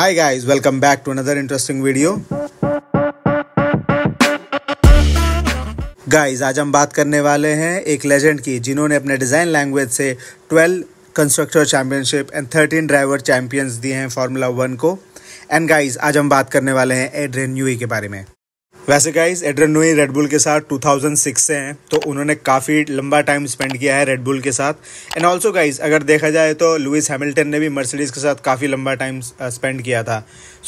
Hi guys, welcome back to another interesting video. Guys आज हम बात करने वाले हैं एक लेजेंड की जिन्होंने अपने डिज़ाइन लैंग्वेज से 12 constructor championship and 13 driver champions दिए हैं फॉर्मूला वन को एंड गाइस आज हम बात करने वाले हैं एड्रेन न्यूई के बारे में वैसे गाइज एड्रन नुई रेडबुल के साथ 2006 से हैं तो उन्होंने काफ़ी लंबा टाइम स्पेंड किया है रेडबुल के साथ एंड ऑल्सो गाइज अगर देखा जाए तो लुइस हैमिल्टन ने भी मर्सिडीज़ के साथ काफ़ी लंबा टाइम स्पेंड किया था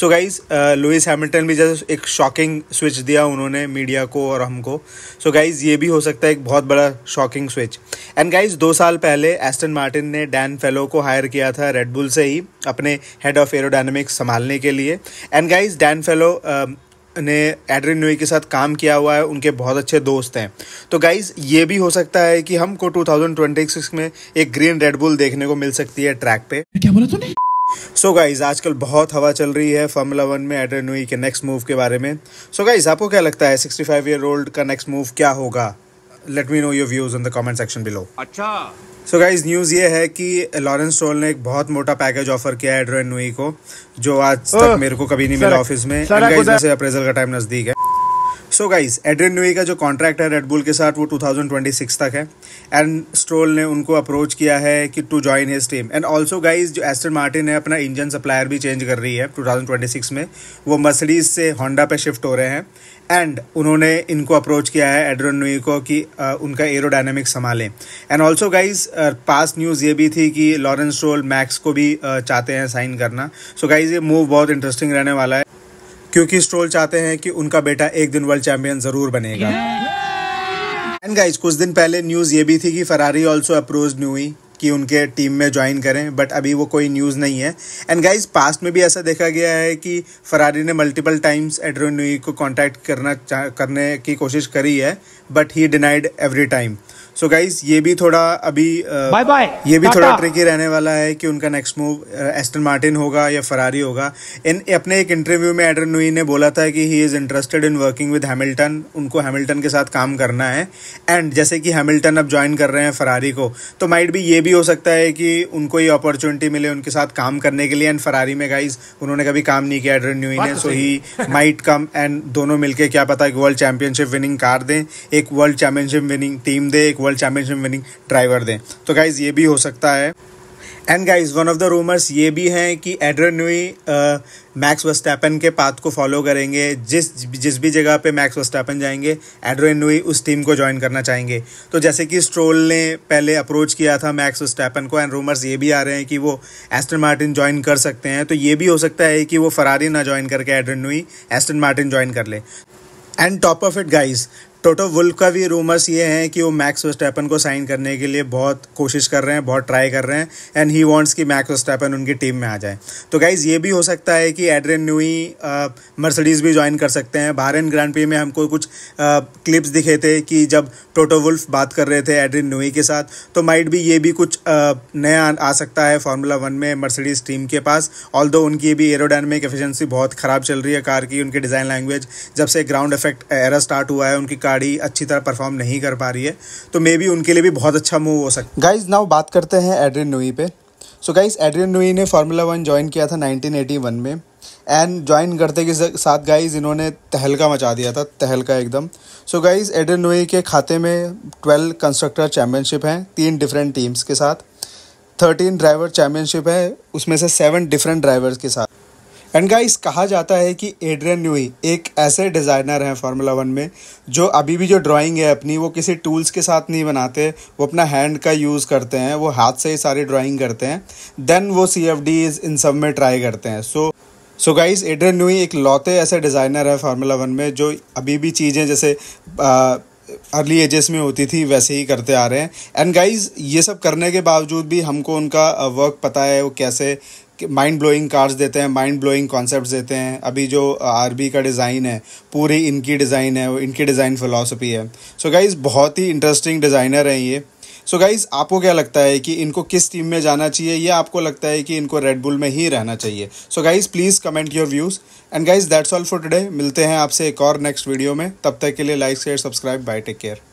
सो गाइज लुइस हैमिल्टन भी जैसे एक शॉकिंग स्विच दिया उन्होंने मीडिया को और हमको सो so गाइज ये भी हो सकता है एक बहुत बड़ा शॉकिंग स्विच एंड गाइज दो साल पहले एस्टन मार्टिन ने डैन फेलो को हायर किया था रेडबुल से ही अपने हेड ऑफ एरोडाइनमिक्स संभालने के लिए एंड गाइज डैन फेलो ने एड्रिन न्यू के साथ काम किया हुआ है उनके बहुत अच्छे दोस्त हैं तो गाइज ये भी हो सकता है कि हमको 2026 में एक ग्रीन रेडबुल देखने को मिल सकती है ट्रैक पे क्या बोला तूने सो so गाइज आजकल बहुत हवा चल रही है फॉर्मूला वन में न्यू के नेक्स्ट मूव के बारे में सो so गाइज आपको क्या लगता है सिक्सटी फाइव ईयर ओल्ड का नेक्स्ट मूव क्या होगा let me know your views in the comment section below अच्छा सो गाइज न्यूज़ ये है कि लॉरेंस टोल ने एक बहुत मोटा पैकेज ऑफर किया है एड्रोन नुई को जो आज तक मेरे को कभी नहीं मिला ऑफिस में अप्रेजल का टाइम नज़दीक है सो गाइज एड्रेन न्यू का जो कॉन्ट्रैक्ट है रेडबुल के साथ वो 2026 तक है एंड स्ट्रोल ने उनको अप्रोच किया है कि to join his team and also guys जो एस्टन मार्टिन है अपना इंजन सप्लायर भी चेंज कर रही है 2026 में वो मर्सिडीज से होंडा पे शिफ्ट हो रहे हैं एंड उन्होंने इनको अप्रोच किया है एड्रेन न्यू को कि आ, उनका एरोडायनेमिक संभालें एंड ऑल्सो गाइज पास न्यूज़ ये भी थी कि लॉरेंस स्ट्रोल मैक्स को भी चाहते हैं साइन करना सो so गाइज ये मूव बहुत इंटरेस्टिंग रहने वाला है क्योंकि स्ट्रोल चाहते हैं कि उनका बेटा एक दिन वर्ल्ड चैंपियन जरूर बनेगा एंड गाइज कुछ दिन पहले न्यूज़ ये भी थी कि फरारी ऑल्सो अप्रोच न्यूई कि उनके टीम में ज्वाइन करें बट अभी वो कोई न्यूज़ नहीं है एंड गाइज पास्ट में भी ऐसा देखा गया है कि फरारी ने मल्टीपल टाइम्स एड्रोनुई को कांटेक्ट करना करने की कोशिश करी है but he denied every time so so guys ये भी थोड़ा अभी बाय बाय ये भी थोड़ा ट्रिकी रहने वाला है कि उनका नेक्स्ट मूव एस्टन मार्टिन होगा या फरारी होगा इन अपने एक इंटरव्यू में एडर नुई ने बोला था कि he is interested in working with Hamilton उनको हैमिल्टन के साथ काम करना है एंड जैसे कि हैमिल्टन अब ज्वाइन कर रहे हैं फरारी को तो माइट भी ये भी हो सकता है कि उनको ये अपॉर्चुनिटी मिले उनके साथ काम करने के लिए एंड फरारी में गाइज उन्होंने कभी काम नहीं किया एडर न्यूई ने सो ही माइट कम एंड दोनों मिलकर क्या पता एक वर्ल्ड चैंपियनशिप विनिंग कार दें एक वर्ल्ड चैंपियनशिप विनिंग टीम दे एक वर्ल्ड चैंपियनशिप विनिंग ड्राइवर दें तो गाइज ये भी हो सकता है and guys one of the rumours ये भी हैं कि एड्रन मैक्स वस्टैपन के पाथ को फॉलो करेंगे जिस जिस भी जगह पे मैक्स वस्टैपन जाएंगे एड्रन उस टीम को ज्वाइन करना चाहेंगे तो जैसे कि स्ट्रोल ने पहले अप्रोच किया था मैक्स वस्टैपन को एंड रूमर्स ये भी आ रहे हैं कि वो एस्टन मार्टिन ज्वाइन कर सकते हैं तो ये भी हो सकता है कि वो फरारी ना ज्वाइन करके एड्रन एस्टन मार्टिन ज्वाइन कर ले and top of it guys Toto Wolff का भी रूमर्स ये हैं कि वो मैक्स वस्टैपन को साइन करने के लिए बहुत कोशिश कर रहे हैं बहुत ट्राई कर रहे हैं एंड ही वांट्स कि मैक्स वस्टैपन उनकी टीम में आ जाए तो गाइज़ ये भी हो सकता है कि एड्रेन न्यूई मर्सडीज़ भी ज्वाइन कर सकते हैं एन ग्रैंड प्री में हमको कुछ आ, क्लिप्स दिखे थे कि जब टोटो वुल्फ बात कर रहे थे एड्रेन न्यूई के साथ तो माइट भी ये भी कुछ आ, नया आ सकता है फार्मूला वन में मर्सडीज़ टीम के पास ऑल उनकी भी एरोडाइनमिक एफिशेंसी बहुत ख़राब चल रही है कार की उनकी डिज़ाइन लैंग्वेज जब से ग्राउंड इफेक्ट एरा स्टार्ट हुआ है उनकी कार गाड़ी अच्छी तरह परफॉर्म नहीं कर पा रही है तो मे बी उनके लिए भी बहुत अच्छा मूव हो सकता है गाइज नाउ बात करते हैं एड्रिन नुई पे सो गाइज एड्रिन नुई ने फार्मूला वन ज्वाइन किया था नाइनटीन में एंड ज्वाइन करते के साथ गाइज इन्होंने तहलका मचा दिया था तहलका एकदम सो गाइज एड्रियन नुई के खाते में ट्वेल्व कंस्ट्रक्टर चैम्पियनशिप हैं तीन डिफरेंट टीम्स के साथ थर्टीन ड्राइवर चैम्पियनशिप है उसमें से सेवन डिफरेंट ड्राइवर्स के साथ एंड गाइस कहा जाता है कि एड्रियन न्यूई एक ऐसे डिज़ाइनर हैं फार्मूला वन में जो अभी भी जो ड्राइंग है अपनी वो किसी टूल्स के साथ नहीं बनाते वो अपना हैंड का यूज़ करते हैं वो हाथ से ही सारी ड्राइंग करते हैं देन वो सी एफ डीज इन सब में ट्राई करते हैं सो सो गाइस एड्रियन न्यूई एक लौते ऐसे डिज़ाइनर है फार्मूला वन में जो अभी भी चीज़ें जैसे आ, अर्ली एजेस में होती थी वैसे ही करते आ रहे हैं एंड गाइज ये सब करने के बावजूद भी हमको उनका वर्क पता है वो कैसे माइंड ब्लोइंग कार्ड्स देते हैं माइंड ब्लोइंग कॉन्सेप्ट देते हैं अभी जो आरबी का डिज़ाइन है पूरी इनकी डिज़ाइन है इनकी डिज़ाइन फिलासफी है सो so गाइज़ बहुत ही इंटरेस्टिंग डिज़ाइनर हैं ये सो so गाइज़ आपको क्या लगता है कि इनको किस टीम में जाना चाहिए या आपको लगता है कि इनको रेडबुल में ही रहना चाहिए so guys please comment your views and guys that's all for today मिलते हैं आपसे एक और नेक्स्ट वीडियो में तब तक के लिए like share subscribe bye take care